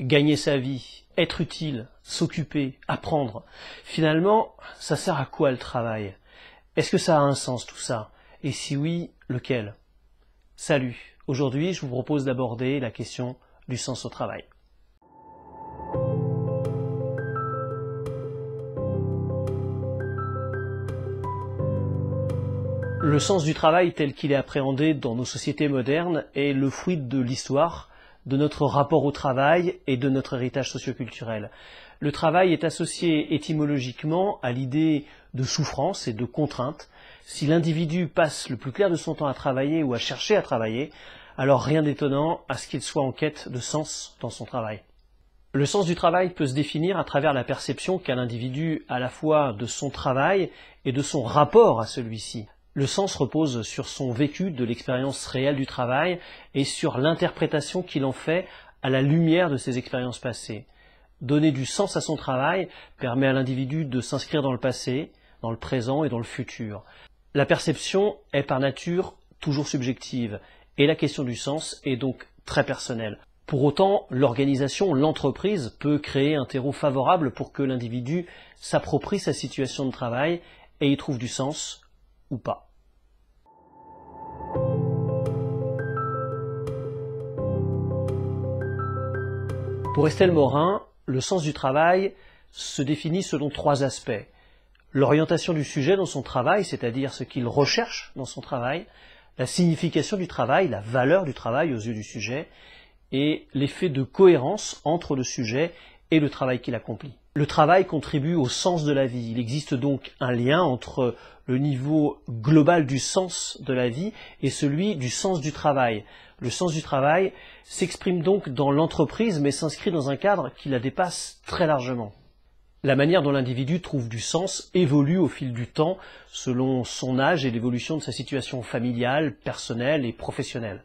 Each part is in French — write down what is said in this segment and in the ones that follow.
gagner sa vie, être utile, s'occuper, apprendre. Finalement, ça sert à quoi le travail Est-ce que ça a un sens tout ça Et si oui, lequel Salut Aujourd'hui, je vous propose d'aborder la question du sens au travail. Le sens du travail tel qu'il est appréhendé dans nos sociétés modernes est le fruit de l'histoire de notre rapport au travail et de notre héritage socioculturel. Le travail est associé étymologiquement à l'idée de souffrance et de contrainte. Si l'individu passe le plus clair de son temps à travailler ou à chercher à travailler, alors rien d'étonnant à ce qu'il soit en quête de sens dans son travail. Le sens du travail peut se définir à travers la perception qu'a l'individu à la fois de son travail et de son rapport à celui-ci le sens repose sur son vécu de l'expérience réelle du travail et sur l'interprétation qu'il en fait à la lumière de ses expériences passées. Donner du sens à son travail permet à l'individu de s'inscrire dans le passé, dans le présent et dans le futur. La perception est par nature toujours subjective et la question du sens est donc très personnelle. Pour autant, l'organisation, l'entreprise peut créer un terreau favorable pour que l'individu s'approprie sa situation de travail et y trouve du sens, ou pas. Pour Estelle Morin, le sens du travail se définit selon trois aspects. L'orientation du sujet dans son travail, c'est-à-dire ce qu'il recherche dans son travail, la signification du travail, la valeur du travail aux yeux du sujet, et l'effet de cohérence entre le sujet et le travail qu'il accomplit. Le travail contribue au sens de la vie. Il existe donc un lien entre le niveau global du sens de la vie et celui du sens du travail. Le sens du travail s'exprime donc dans l'entreprise mais s'inscrit dans un cadre qui la dépasse très largement. La manière dont l'individu trouve du sens évolue au fil du temps selon son âge et l'évolution de sa situation familiale, personnelle et professionnelle.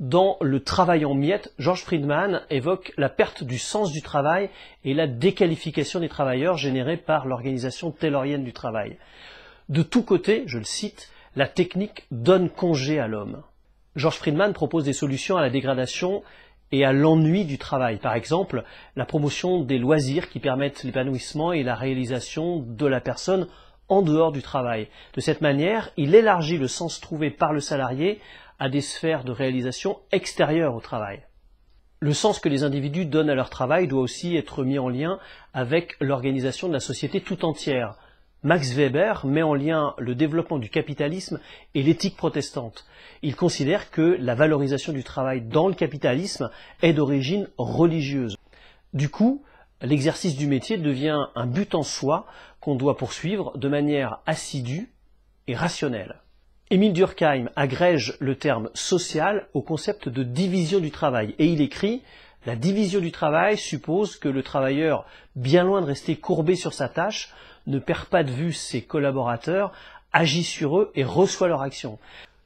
Dans Le travail en miettes, George Friedman évoque la perte du sens du travail et la déqualification des travailleurs générée par l'organisation taylorienne du travail. De tous côtés, je le cite, la technique donne congé à l'homme. George Friedman propose des solutions à la dégradation et à l'ennui du travail. Par exemple, la promotion des loisirs qui permettent l'épanouissement et la réalisation de la personne en dehors du travail. De cette manière, il élargit le sens trouvé par le salarié à des sphères de réalisation extérieures au travail. Le sens que les individus donnent à leur travail doit aussi être mis en lien avec l'organisation de la société tout entière. Max Weber met en lien le développement du capitalisme et l'éthique protestante. Il considère que la valorisation du travail dans le capitalisme est d'origine religieuse. Du coup, l'exercice du métier devient un but en soi qu'on doit poursuivre de manière assidue et rationnelle. Émile Durkheim agrège le terme social au concept de division du travail et il écrit La division du travail suppose que le travailleur, bien loin de rester courbé sur sa tâche, ne perd pas de vue ses collaborateurs, agit sur eux et reçoit leur action.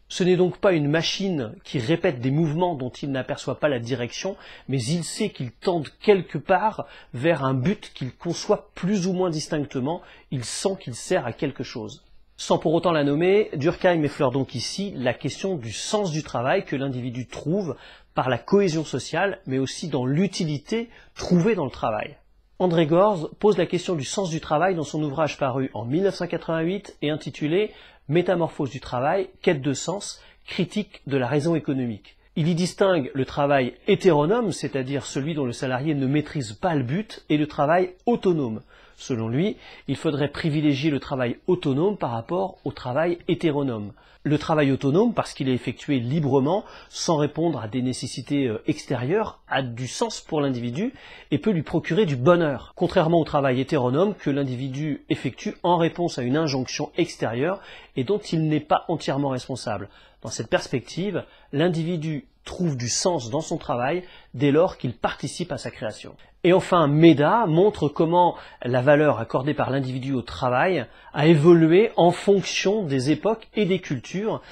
Ce n'est donc pas une machine qui répète des mouvements dont il n'aperçoit pas la direction, mais il sait qu'il tend quelque part vers un but qu'il conçoit plus ou moins distinctement, il sent qu'il sert à quelque chose. Sans pour autant la nommer, Durkheim effleure donc ici la question du sens du travail que l'individu trouve par la cohésion sociale, mais aussi dans l'utilité trouvée dans le travail. André Gorz pose la question du sens du travail dans son ouvrage paru en 1988 et intitulé Métamorphose du travail, quête de sens, critique de la raison économique. Il y distingue le travail hétéronome, c'est-à-dire celui dont le salarié ne maîtrise pas le but, et le travail autonome, Selon lui, il faudrait privilégier le travail autonome par rapport au travail hétéronome. Le travail autonome, parce qu'il est effectué librement, sans répondre à des nécessités euh, extérieures, a du sens pour l'individu et peut lui procurer du bonheur, contrairement au travail hétéronome que l'individu effectue en réponse à une injonction extérieure et dont il n'est pas entièrement responsable. Dans cette perspective, l'individu trouve du sens dans son travail dès lors qu'il participe à sa création. Et enfin, MEDA montre comment la valeur accordée par l'individu au travail a évolué en fonction des époques et des cultures,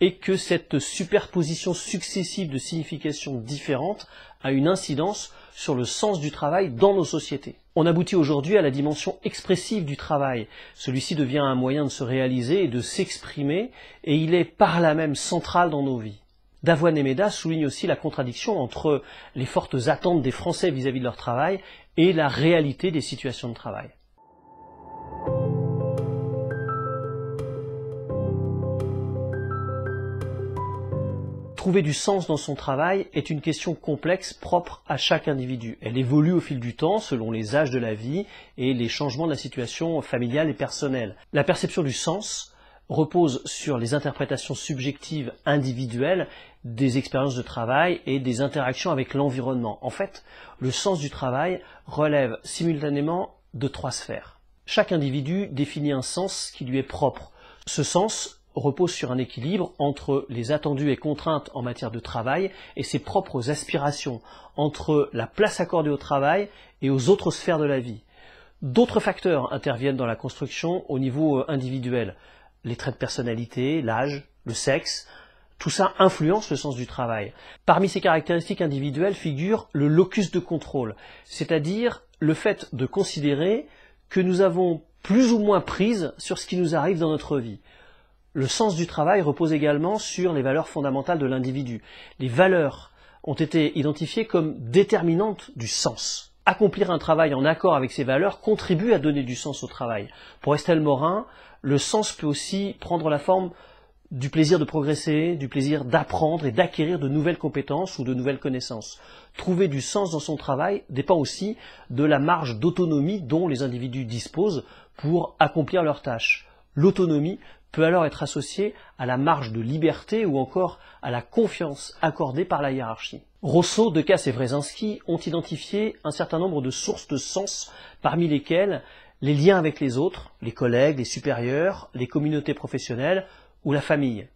et que cette superposition successive de significations différentes a une incidence sur le sens du travail dans nos sociétés. On aboutit aujourd'hui à la dimension expressive du travail. Celui-ci devient un moyen de se réaliser et de s'exprimer, et il est par là même central dans nos vies. Davoine et Méda aussi la contradiction entre les fortes attentes des Français vis-à-vis -vis de leur travail et la réalité des situations de travail. Trouver du sens dans son travail est une question complexe propre à chaque individu. Elle évolue au fil du temps selon les âges de la vie et les changements de la situation familiale et personnelle. La perception du sens repose sur les interprétations subjectives individuelles des expériences de travail et des interactions avec l'environnement. En fait, le sens du travail relève simultanément de trois sphères. Chaque individu définit un sens qui lui est propre. Ce sens repose sur un équilibre entre les attendus et contraintes en matière de travail et ses propres aspirations, entre la place accordée au travail et aux autres sphères de la vie. D'autres facteurs interviennent dans la construction au niveau euh, individuel les traits de personnalité, l'âge, le sexe, tout ça influence le sens du travail. Parmi ces caractéristiques individuelles figure le locus de contrôle, c'est-à-dire le fait de considérer que nous avons plus ou moins prise sur ce qui nous arrive dans notre vie. Le sens du travail repose également sur les valeurs fondamentales de l'individu. Les valeurs ont été identifiées comme déterminantes du sens accomplir un travail en accord avec ses valeurs contribue à donner du sens au travail. Pour Estelle Morin, le sens peut aussi prendre la forme du plaisir de progresser, du plaisir d'apprendre et d'acquérir de nouvelles compétences ou de nouvelles connaissances. Trouver du sens dans son travail dépend aussi de la marge d'autonomie dont les individus disposent pour accomplir leurs tâches. L'autonomie peut alors être associé à la marge de liberté ou encore à la confiance accordée par la hiérarchie. Rousseau, Decas et Wrezinski ont identifié un certain nombre de sources de sens parmi lesquelles les liens avec les autres, les collègues, les supérieurs, les communautés professionnelles ou la famille.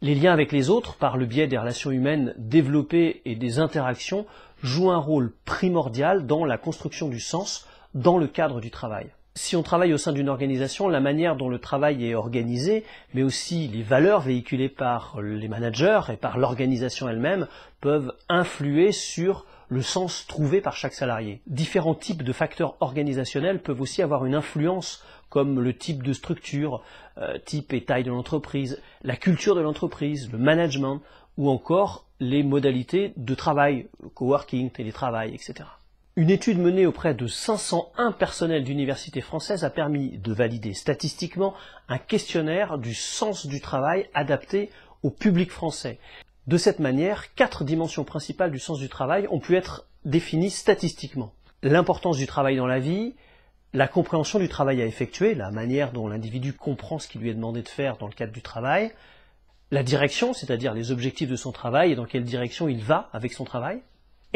Les liens avec les autres, par le biais des relations humaines développées et des interactions, jouent un rôle primordial dans la construction du sens dans le cadre du travail si on travaille au sein d'une organisation, la manière dont le travail est organisé, mais aussi les valeurs véhiculées par les managers et par l'organisation elle-même, peuvent influer sur le sens trouvé par chaque salarié. Différents types de facteurs organisationnels peuvent aussi avoir une influence comme le type de structure, euh, type et taille de l'entreprise, la culture de l'entreprise, le management ou encore les modalités de travail, coworking, télétravail, etc. Une étude menée auprès de 501 personnels d'université française a permis de valider statistiquement un questionnaire du sens du travail adapté au public français. De cette manière, quatre dimensions principales du sens du travail ont pu être définies statistiquement. L'importance du travail dans la vie, la compréhension du travail à effectuer, la manière dont l'individu comprend ce qui lui est demandé de faire dans le cadre du travail, la direction, c'est-à-dire les objectifs de son travail et dans quelle direction il va avec son travail,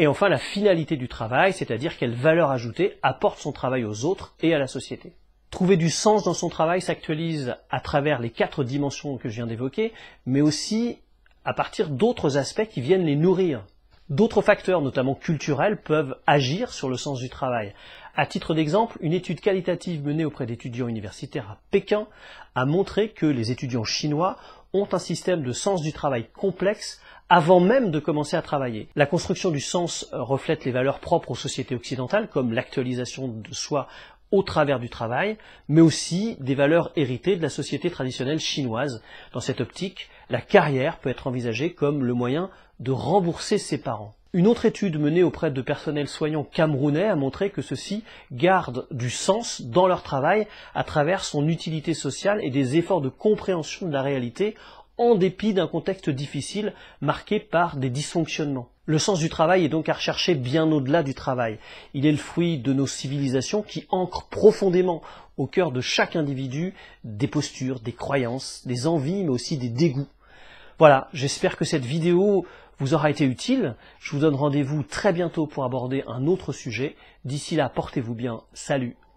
et enfin, la finalité du travail, c'est-à-dire quelle valeur ajoutée apporte son travail aux autres et à la société. Trouver du sens dans son travail s'actualise à travers les quatre dimensions que je viens d'évoquer, mais aussi à partir d'autres aspects qui viennent les nourrir. D'autres facteurs, notamment culturels, peuvent agir sur le sens du travail. À titre d'exemple, une étude qualitative menée auprès d'étudiants universitaires à Pékin a montré que les étudiants chinois ont un système de sens du travail complexe avant même de commencer à travailler. La construction du sens euh, reflète les valeurs propres aux sociétés occidentales, comme l'actualisation de soi au travers du travail, mais aussi des valeurs héritées de la société traditionnelle chinoise. Dans cette optique, la carrière peut être envisagée comme le moyen de rembourser ses parents. Une autre étude menée auprès de personnels soignants camerounais a montré que ceux-ci gardent du sens dans leur travail à travers son utilité sociale et des efforts de compréhension de la réalité en dépit d'un contexte difficile marqué par des dysfonctionnements. Le sens du travail est donc à rechercher bien au-delà du travail. Il est le fruit de nos civilisations qui ancrent profondément au cœur de chaque individu des postures, des croyances, des envies, mais aussi des dégoûts. Voilà, j'espère que cette vidéo vous aura été utile. Je vous donne rendez-vous très bientôt pour aborder un autre sujet. D'ici là, portez-vous bien. Salut